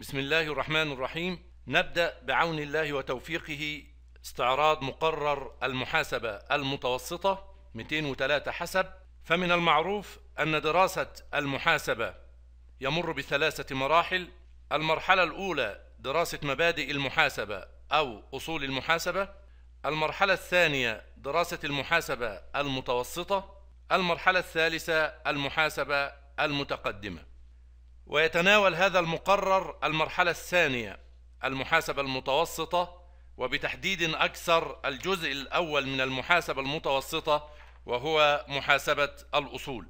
بسم الله الرحمن الرحيم نبدأ بعون الله وتوفيقه استعراض مقرر المحاسبة المتوسطة 203 حسب فمن المعروف أن دراسة المحاسبة يمر بثلاثة مراحل المرحلة الأولى دراسة مبادئ المحاسبة أو أصول المحاسبة المرحلة الثانية دراسة المحاسبة المتوسطة المرحلة الثالثة المحاسبة المتقدمة ويتناول هذا المقرر المرحلة الثانية المحاسبة المتوسطة وبتحديد أكثر الجزء الأول من المحاسبة المتوسطة وهو محاسبة الأصول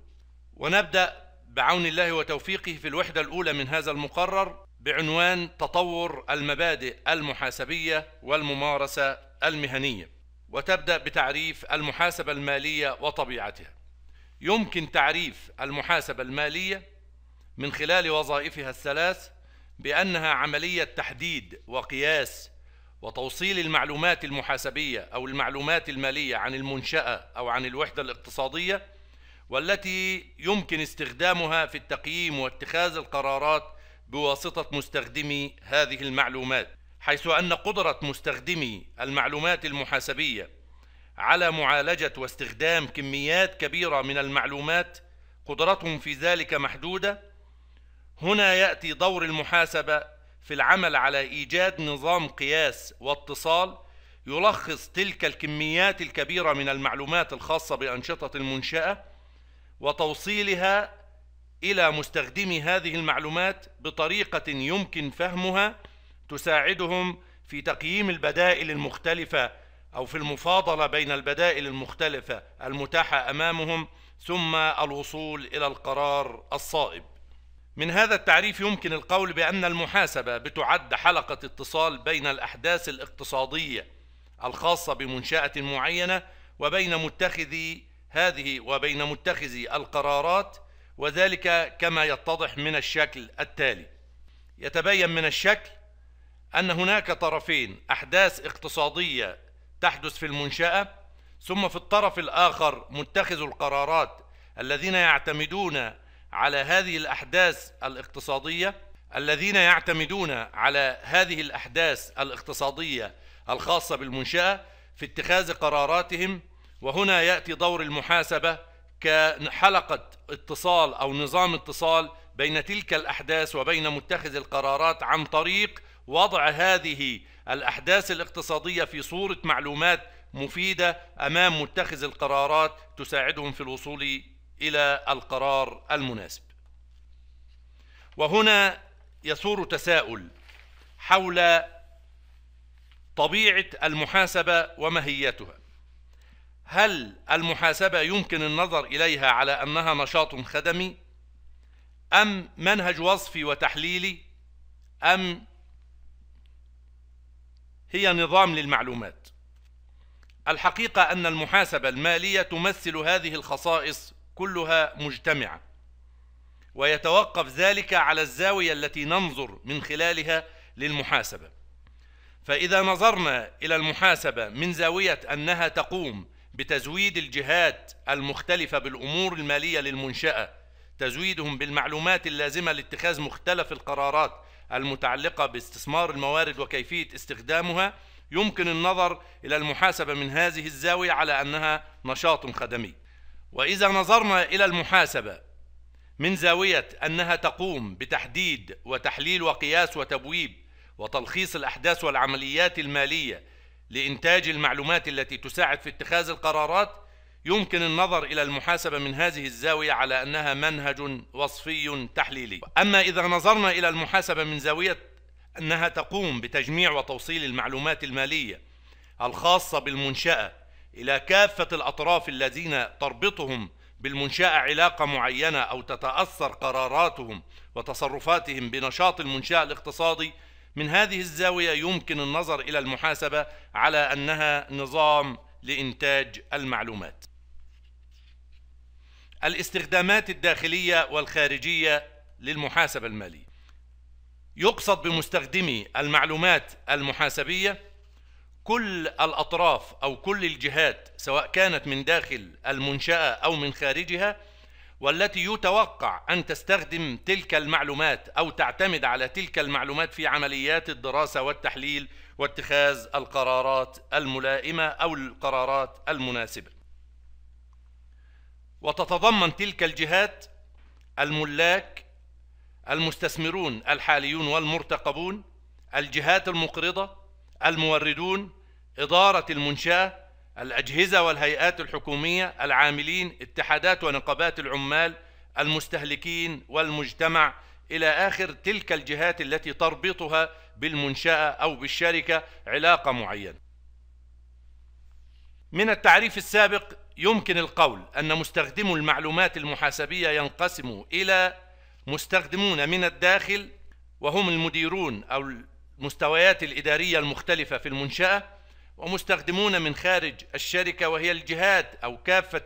ونبدأ بعون الله وتوفيقه في الوحدة الأولى من هذا المقرر بعنوان تطور المبادئ المحاسبية والممارسة المهنية وتبدأ بتعريف المحاسبة المالية وطبيعتها يمكن تعريف المحاسبة المالية من خلال وظائفها الثلاث بأنها عملية تحديد وقياس وتوصيل المعلومات المحاسبية أو المعلومات المالية عن المنشأة أو عن الوحدة الاقتصادية والتي يمكن استخدامها في التقييم واتخاذ القرارات بواسطة مستخدمي هذه المعلومات حيث أن قدرة مستخدمي المعلومات المحاسبية على معالجة واستخدام كميات كبيرة من المعلومات قدرتهم في ذلك محدودة هنا يأتي دور المحاسبة في العمل على إيجاد نظام قياس واتصال يلخص تلك الكميات الكبيرة من المعلومات الخاصة بأنشطة المنشأة وتوصيلها إلى مستخدمي هذه المعلومات بطريقة يمكن فهمها تساعدهم في تقييم البدائل المختلفة أو في المفاضلة بين البدائل المختلفة المتاحة أمامهم ثم الوصول إلى القرار الصائب من هذا التعريف يمكن القول بأن المحاسبة بتعد حلقة اتصال بين الأحداث الاقتصادية الخاصة بمنشأة معينة وبين متخذي هذه وبين متخذي القرارات وذلك كما يتضح من الشكل التالي يتبين من الشكل أن هناك طرفين أحداث اقتصادية تحدث في المنشأة ثم في الطرف الآخر متخذ القرارات الذين يعتمدون على هذه الأحداث الاقتصادية الذين يعتمدون على هذه الأحداث الاقتصادية الخاصة بالمنشأة في اتخاذ قراراتهم وهنا يأتي دور المحاسبة كحلقة اتصال أو نظام اتصال بين تلك الأحداث وبين متخذ القرارات عن طريق وضع هذه الأحداث الاقتصادية في صورة معلومات مفيدة أمام متخذ القرارات تساعدهم في الوصول إلى القرار المناسب وهنا يثور تساؤل حول طبيعة المحاسبة وماهيتها هل المحاسبة يمكن النظر إليها على أنها نشاط خدمي أم منهج وصفي وتحليلي أم هي نظام للمعلومات الحقيقة أن المحاسبة المالية تمثل هذه الخصائص كلها مجتمعة ويتوقف ذلك على الزاوية التي ننظر من خلالها للمحاسبة فإذا نظرنا إلى المحاسبة من زاوية أنها تقوم بتزويد الجهات المختلفة بالأمور المالية للمنشأة تزويدهم بالمعلومات اللازمة لاتخاذ مختلف القرارات المتعلقة باستثمار الموارد وكيفية استخدامها يمكن النظر إلى المحاسبة من هذه الزاوية على أنها نشاط خدمي وإذا نظرنا إلى المحاسبة من زاوية أنها تقوم بتحديد وتحليل وقياس وتبويب وتلخيص الأحداث والعمليات المالية لإنتاج المعلومات التي تساعد في اتخاذ القرارات يمكن النظر إلى المحاسبة من هذه الزاوية على أنها منهج وصفي تحليلي أما إذا نظرنا إلى المحاسبة من زاوية أنها تقوم بتجميع وتوصيل المعلومات المالية الخاصة بالمنشأة إلى كافة الأطراف الذين تربطهم بالمنشأة علاقة معينة أو تتأثر قراراتهم وتصرفاتهم بنشاط المنشأة الاقتصادي من هذه الزاوية يمكن النظر إلى المحاسبة على أنها نظام لإنتاج المعلومات الاستخدامات الداخلية والخارجية للمحاسبة المالية يقصد بمستخدمي المعلومات المحاسبية كل الأطراف أو كل الجهات سواء كانت من داخل المنشأة أو من خارجها والتي يتوقع أن تستخدم تلك المعلومات أو تعتمد على تلك المعلومات في عمليات الدراسة والتحليل واتخاذ القرارات الملائمة أو القرارات المناسبة وتتضمن تلك الجهات الملاك المستثمرون الحاليون والمرتقبون الجهات المقرضة الموردون إدارة المنشاة الأجهزة والهيئات الحكومية العاملين اتحادات ونقابات العمال المستهلكين والمجتمع إلى آخر تلك الجهات التي تربطها بالمنشأة أو بالشركة علاقة معينة من التعريف السابق يمكن القول أن مستخدمو المعلومات المحاسبية ينقسم إلى مستخدمون من الداخل وهم المديرون أو المستويات الإدارية المختلفة في المنشأة ومستخدمون من خارج الشركة وهي الجهات أو كافة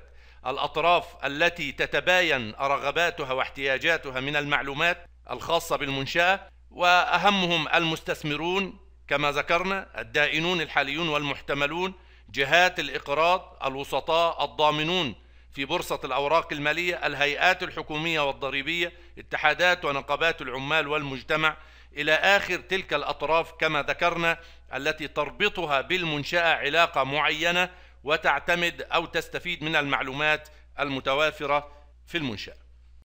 الأطراف التي تتباين رغباتها واحتياجاتها من المعلومات الخاصة بالمنشأة وأهمهم المستثمرون كما ذكرنا الدائنون الحاليون والمحتملون جهات الإقراض الوسطاء الضامنون في بورصة الأوراق المالية الهيئات الحكومية والضريبية اتحادات ونقابات العمال والمجتمع إلى آخر تلك الأطراف كما ذكرنا التي تربطها بالمنشأة علاقة معينة وتعتمد أو تستفيد من المعلومات المتوافرة في المنشأة